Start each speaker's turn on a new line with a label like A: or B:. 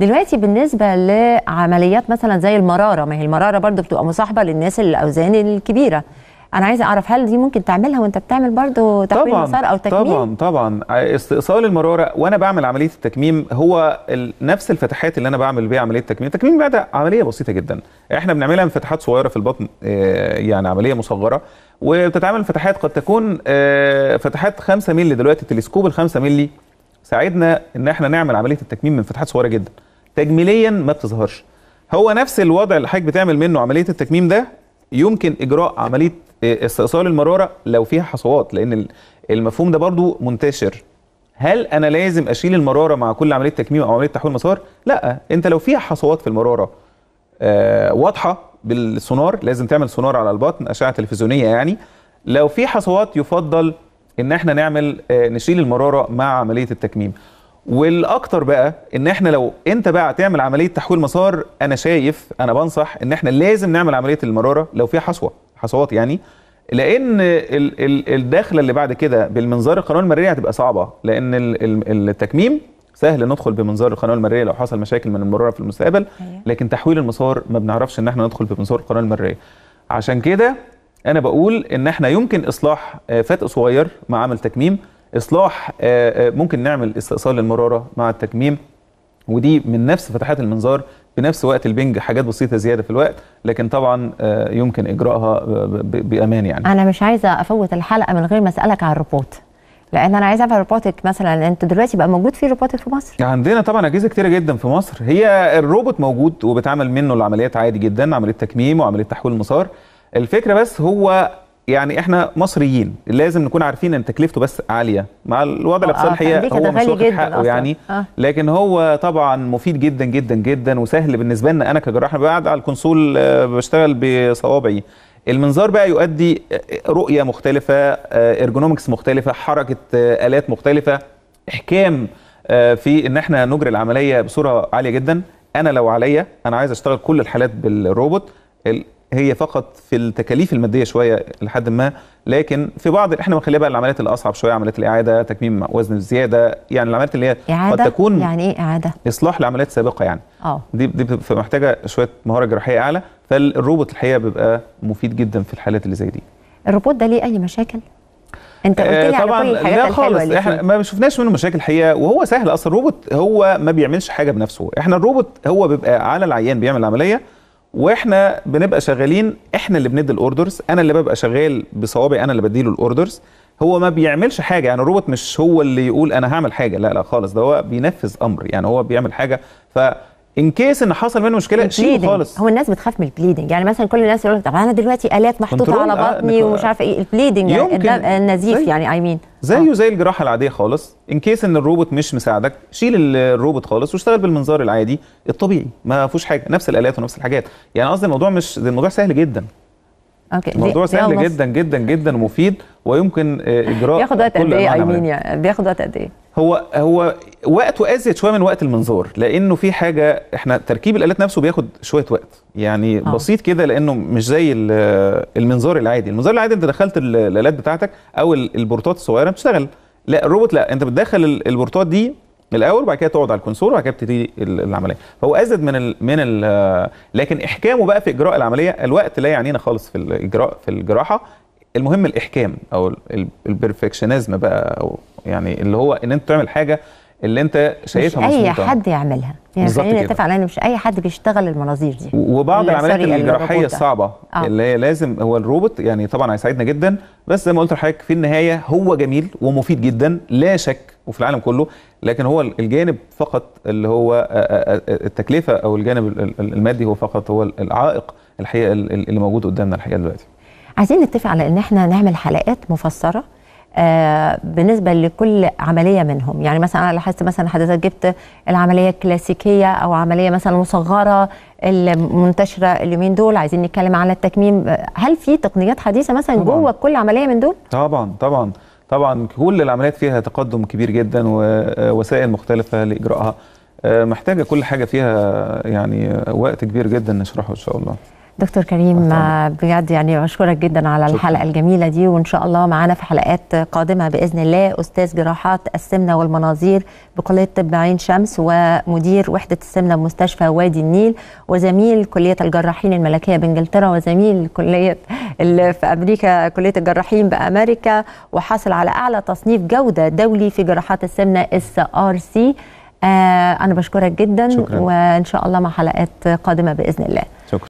A: دلوقتي بالنسبه لعمليات مثلا زي المراره ما هي المراره برضو بتبقى مصاحبه للناس الاوزان الكبيره انا عايزه اعرف هل دي ممكن تعملها وانت بتعمل برضو تحويل مسار او تكميم طبعا
B: طبعا آه، استئصال المراره وانا بعمل عمليه التكميم هو نفس الفتحات اللي انا بعمل بيها عمليه التكميم التكميم بعد عمليه بسيطه جدا احنا بنعملها من فتحات صغيره في البطن آه، يعني عمليه مصغره وبتتعمل فتحات قد تكون آه، فتحات 5 مللي دلوقتي التلسكوب ال 5 مللي ساعدنا ان احنا نعمل عمليه التكميم من فتحات صغيره جدا تجميليا ما بتظهرش هو نفس الوضع اللي حضرتك بتعمل منه عمليه التكميم ده يمكن اجراء عمليه آه، استئصال المراره لو فيها حصوات لان المفهوم ده برضو منتشر هل انا لازم اشيل المراره مع كل عمليه تكميم او عمليه تحويل مسار لا انت لو فيها حصوات في المراره آه واضحه بالسونار لازم تعمل سونار على البطن اشعه تلفزيونيه يعني لو في حصوات يفضل ان احنا نعمل آه، نشيل المراره مع عمليه التكميم والاكتر بقى ان احنا لو انت بقى هتعمل عمليه تحويل مسار انا شايف انا بنصح ان احنا لازم نعمل عمليه المراره لو فيها حصوه حصوات يعني لان الدخله اللي بعد كده بالمنظار القانون المريريه هتبقى صعبه لان التكميم سهل ندخل بمنظار القناه المريه لو حصل مشاكل من المراره في المستقبل أيوة. لكن تحويل المسار ما بنعرفش ان احنا ندخل بمنظار القناه المريه عشان كده انا بقول ان احنا يمكن اصلاح آه، فتق صغير مع عمل تكميم اصلاح آه، آه، ممكن نعمل استئصال المراره مع التكميم ودي من نفس فتحات المنظار بنفس وقت البنج حاجات بسيطه زياده في الوقت لكن طبعا يمكن اجراءها بامان يعني
A: انا مش عايزه افوت الحلقه من غير ما اسالك على الروبوت لان انا عايز اعرف الروبوتك مثلا انت دلوقتي بقى موجود في روبوتك في مصر
B: عندنا طبعا اجهزه كتيره جدا في مصر هي الروبوت موجود وبتعمل منه العمليات عادي جدا عمليه تكميم وعمليه تحويل المسار الفكره بس هو يعني احنا مصريين لازم نكون عارفين ان تكلفته بس عاليه مع الوضع آه، الاقتصادي آه هو مش واخد حقه يعني آه. لكن هو طبعا مفيد جدا جدا جدا وسهل بالنسبه لنا انا كجراح انا قاعد على الكونسول آه، بشتغل بصوابعي المنظار بقى يؤدي آه، رؤيه مختلفه ارجونومكس مختلفه حركه الات مختلفه احكام في ان احنا نجري العمليه بصوره عاليه جدا انا لو عليا انا عايز اشتغل كل الحالات بالروبوت هي فقط في التكاليف الماديه شويه لحد ما لكن في بعض احنا بنخليها بقى العمليات الاصعب شويه عمليات الاعاده تكميم وزن الزياده يعني العمليات اللي هي قد تكون
A: يعني ايه اعاده؟
B: اصلاح لعمليات سابقه يعني اه دي دي محتاجه شويه مهاره جراحيه اعلى فالروبوت الحقيقه بيبقى مفيد جدا في الحالات اللي زي دي
A: الروبوت ده ليه اي مشاكل؟ انت قلت آه، لي طبعا على كل لا خالص احنا
B: ما شفناش منه مشاكل حقيقه وهو سهل اصلا الروبوت هو ما بيعملش حاجه بنفسه احنا الروبوت هو بيبقى على العيان بيعمل العمليه واحنا بنبقى شغالين احنا اللي بندي الاوردرز انا اللي ببقى شغال بصوابعي انا اللي بديله الاوردرز هو ما بيعملش حاجه يعني الروبوت مش هو اللي يقول انا هعمل حاجه لا لا خالص ده هو بينفذ امر يعني هو بيعمل حاجه ف ان كيس ان حصل منه مشكله شيء خالص
A: هو الناس بتخاف من البليدنج يعني مثلا كل الناس يقول طب انا دلوقتي الات محطوطه على آه، بطني آه ومش عارفه ايه البليدنج يعني النزيف آه، زي يعني اي مين زيه
B: آه. زي الجراحه العاديه خالص ان كيس ان الروبوت مش مساعدك شيل الروبوت خالص واشتغل بالمنظار العادي الطبيعي ما فيهوش حاجه نفس الالات ونفس الحاجات يعني قصدي الموضوع مش الموضوع سهل جدا
A: اوكي الموضوع سهل جدا
B: جدا جدا ومفيد ويمكن آه، اجراء بياخد وقت قد ايه ايمين
A: يعني بياخد وقت قد ايه
B: هو هو وقته ازيد شويه من وقت المنظار لانه في حاجه احنا تركيب الالات نفسه بياخد شويه وقت يعني أوه. بسيط كده لانه مش زي المنظار العادي المنظار العادي انت دخلت الالات بتاعتك او البورتات الصغيره بتشتغل لا الروبوت لا انت بتدخل البورتات دي الاول وبعد كده تقعد على الكونسول وبعد كده بتبتدي العمليه فهو ازيد من الـ من الـ لكن احكامه بقى في اجراء العمليه الوقت لا يعنينا خالص في الاجراء في الجراحه المهم الاحكام او البرفكشنزم بقى او يعني اللي هو ان انت تعمل حاجه اللي انت شايفها مش اي مصمتها. حد
A: يعملها يعني خلينا نتفق على ان مش اي حد بيشتغل المناظير دي
B: وبعض العمليات الجراحيه الصعبه آه. اللي هي لازم هو الروبوت يعني طبعا هيساعدنا جدا بس زي ما قلت لحضرتك في النهايه هو جميل ومفيد جدا لا شك وفي العالم كله لكن هو الجانب فقط اللي هو آه، آه، آه، التكلفه او الجانب المادي هو فقط هو العائق الحقيقه اللي موجود قدامنا الحقيقه دلوقتي
A: عايزين نتفق على ان احنا نعمل حلقات مفسره آه بالنسبه لكل عمليه منهم يعني مثلا انا لاحظت مثلا حضرتك جبت العمليه الكلاسيكيه او عمليه مثلا مصغره المنتشره اليومين دول عايزين نتكلم على التكميم هل في تقنيات حديثه مثلا طبعًا. جوه كل عمليه من دول
B: طبعا طبعا طبعا كل العمليات فيها تقدم كبير جدا ووسائل آه، مختلفه لاجراءها آه، محتاجه كل حاجه فيها يعني وقت كبير جدا نشرحه ان شاء الله
A: دكتور كريم بجد يعني بشكرك جدا على شكرا. الحلقه الجميله دي وان شاء الله معانا في حلقات قادمه باذن الله استاذ جراحات السمنه والمناظير بكليه طب عين شمس ومدير وحده السمنه بمستشفى وادي النيل وزميل كليه الجراحين الملكيه بانجلترا وزميل كليه اللي في امريكا كليه الجراحين بامريكا وحاصل على اعلى تصنيف جوده دولي في جراحات السمنه اس ار سي آه، انا بشكرك جدا شكرا. وان شاء الله مع حلقات قادمه باذن الله
B: شكرا.